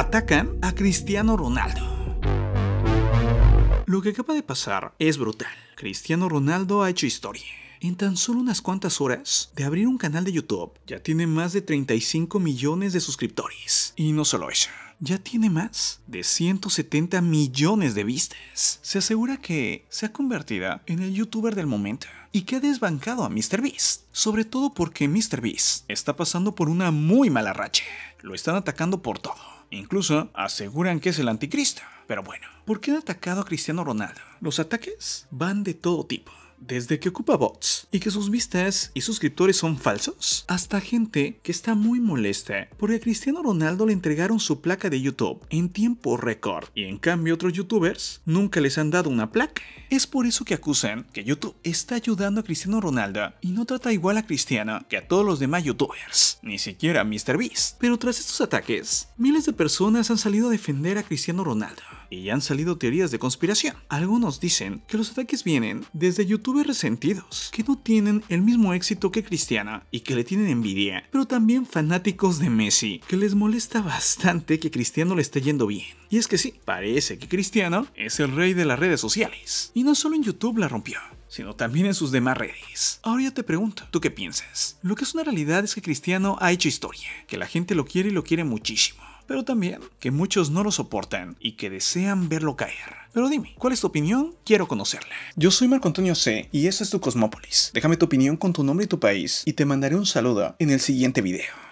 atacan a Cristiano Ronaldo. Lo que acaba de pasar es brutal. Cristiano Ronaldo ha hecho historia. En tan solo unas cuantas horas de abrir un canal de YouTube, ya tiene más de 35 millones de suscriptores. Y no solo eso, ya tiene más de 170 millones de vistas. Se asegura que se ha convertido en el youtuber del momento y que ha desbancado a MrBeast. Sobre todo porque MrBeast está pasando por una muy mala racha. Lo están atacando por todo Incluso aseguran que es el anticristo. Pero bueno, ¿por qué han atacado a Cristiano Ronaldo? Los ataques van de todo tipo desde que ocupa bots y que sus vistas y suscriptores son falsos, hasta gente que está muy molesta porque a Cristiano Ronaldo le entregaron su placa de YouTube en tiempo récord y en cambio otros youtubers nunca les han dado una placa. Es por eso que acusan que YouTube está ayudando a Cristiano Ronaldo y no trata igual a Cristiano que a todos los demás youtubers, ni siquiera a MrBeast. Pero tras estos ataques, miles de personas han salido a defender a Cristiano Ronaldo y han salido teorías de conspiración. Algunos dicen que los ataques vienen desde YouTube Tuve resentidos, que no tienen el mismo éxito que Cristiano y que le tienen envidia, pero también fanáticos de Messi, que les molesta bastante que Cristiano le esté yendo bien. Y es que sí, parece que Cristiano es el rey de las redes sociales, y no solo en YouTube la rompió, sino también en sus demás redes. Ahora yo te pregunto, ¿tú qué piensas? Lo que es una realidad es que Cristiano ha hecho historia, que la gente lo quiere y lo quiere muchísimo pero también que muchos no lo soportan y que desean verlo caer. Pero dime, ¿cuál es tu opinión? Quiero conocerla. Yo soy Marco Antonio C y esta es tu Cosmópolis. Déjame tu opinión con tu nombre y tu país y te mandaré un saludo en el siguiente video.